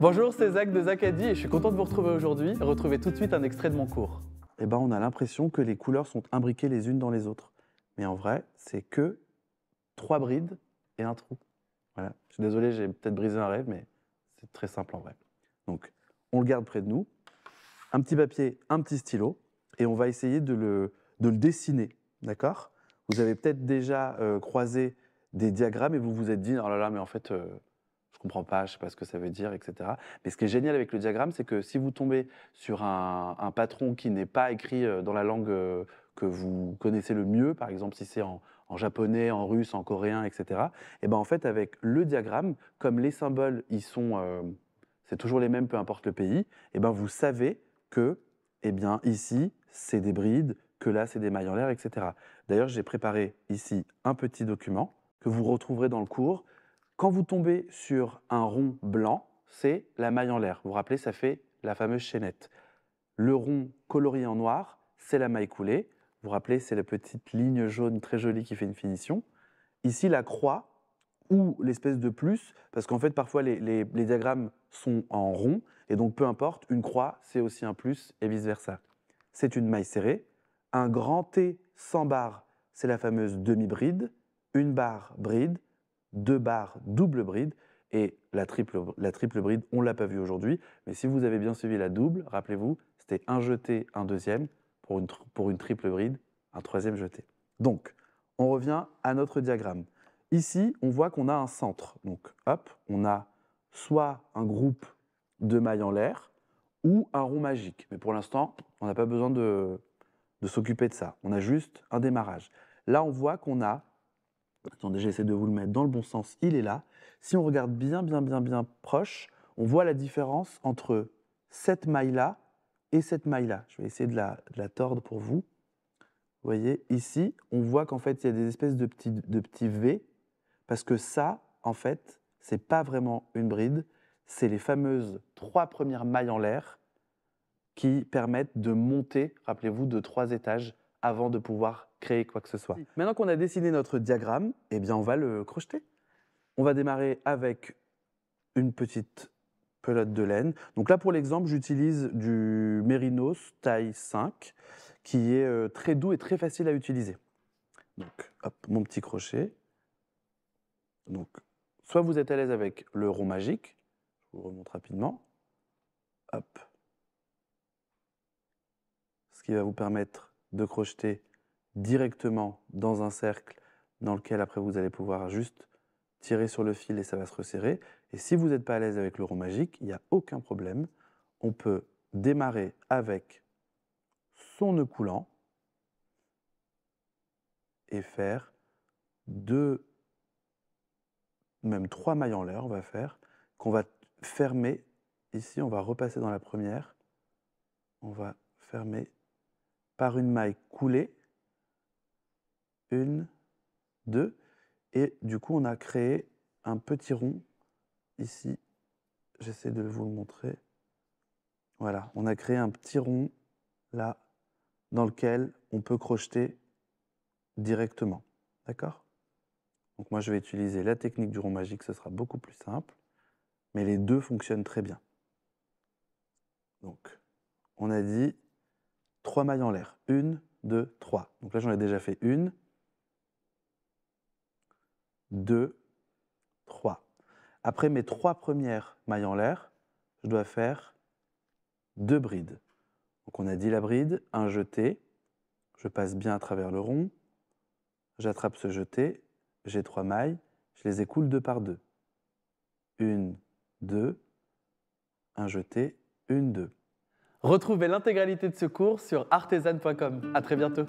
Bonjour, c'est Zach de Zacadie et je suis content de vous retrouver aujourd'hui. Retrouvez tout de suite un extrait de mon cours. Eh ben, on a l'impression que les couleurs sont imbriquées les unes dans les autres. Mais en vrai, c'est que trois brides et un trou. Voilà. Je suis désolé, j'ai peut-être brisé un rêve, mais c'est très simple en vrai. Donc, on le garde près de nous. Un petit papier, un petit stylo, et on va essayer de le, dessiner. D'accord Vous avez peut-être déjà euh, croisé des diagrammes et vous vous êtes dit, oh là là, mais en fait, euh, je comprends pas, je sais pas ce que ça veut dire, etc. Mais ce qui est génial avec le diagramme, c'est que si vous tombez sur un, patron qui n'est pas écrit euh, dans la langue euh, que vous connaissez le mieux, par exemple si c'est en, japonais, en russe, en coréen, etc. Et eh ben en fait avec le diagramme, comme les symboles ils sont, euh, c'est toujours les mêmes peu importe le pays, Eh ben vous savez que, eh bien ici c'est des brides, que là c'est des mailles en l'air, etc. D'ailleurs j'ai préparé ici un petit document que vous retrouverez dans le cours quand vous tombez sur un rond blanc, c'est la maille en l'air. Vous vous rappelez, ça fait la fameuse chaînette. Le rond colorié en noir, c'est la maille coulée. Vous vous rappelez, c'est la petite ligne jaune très jolie qui fait une finition. Ici, la croix ou l'espèce de plus, parce qu'en fait, parfois, les, les diagrammes sont en rond, et donc peu importe, une croix, c'est aussi un plus, et vice-versa. C'est une maille serrée. Un grand T sans barre, c'est la fameuse demi-bride. Une barre bride, deux barres double bride et la triple, bride, on ne l'a pas vu aujourd'hui. Mais si vous avez bien suivi la double, rappelez-vous, c'était un jeté, un deuxième. Pour une, triple bride, un troisième jeté. Donc, on revient à notre diagramme. Ici, on voit qu'on a un centre. Donc, hop, on a soit un groupe de mailles en l'air ou un rond magique. Mais pour l'instant, on n'a pas besoin de, de s'occuper de ça. On a juste un démarrage. Là, on voit qu'on a Attendez, j'essaie de vous le mettre dans le bon sens. Il est là. Si on regarde bien, bien, bien, bien proche, on voit la différence entre cette maille-là et cette maille-là. Je vais essayer de la, de la, tordre pour vous. Vous voyez, ici, on voit qu'en fait, il y a des espèces de petits, de petits V, parce que ça, en fait, c'est pas vraiment une bride, c'est les fameuses trois premières mailles en l'air qui permettent de monter, rappelez-vous, de trois étages avant de pouvoir créer quoi que ce soit. Maintenant qu'on a dessiné notre diagramme, eh bien, on va le crocheter. On va démarrer avec une petite pelote de laine. Donc là, pour l'exemple, j'utilise du Mérinos taille 5, qui est euh, très doux et très facile à utiliser. Donc, mon petit crochet. Donc, soit vous êtes à l'aise avec le rond magique, je vous remonte rapidement, hop, ce qui va vous permettre de crocheter directement dans un cercle dans lequel après vous allez pouvoir juste tirer sur le fil et ça va se resserrer. Et si vous n'êtes pas à l'aise avec le rond magique, il n'y a aucun problème. On peut démarrer avec son nœud coulant et faire deux, même trois mailles en l'air, on va faire, qu'on va fermer. Ici, on va repasser dans la première. On va fermer par une maille coulée. Une, deux. Et du coup, on a créé un petit rond ici. J'essaie de vous le montrer. Voilà, on a créé un petit rond là, dans lequel on peut crocheter directement. D'accord Donc moi, je vais utiliser la technique du rond magique, ce sera beaucoup plus simple. Mais les deux fonctionnent très bien. Donc, on a dit Trois mailles en l'air. Une, deux, trois. Donc là, j'en ai déjà fait une. deux, trois. Après mes trois premières mailles en l'air, je dois faire deux brides. Donc on a dit la bride, un jeté, je passe bien à travers le rond, j'attrape ce jeté, j'ai trois mailles, je les écoule deux par deux. Une, deux, un jeté, une, deux. Retrouvez l'intégralité de ce cours sur artisan.com. À très bientôt.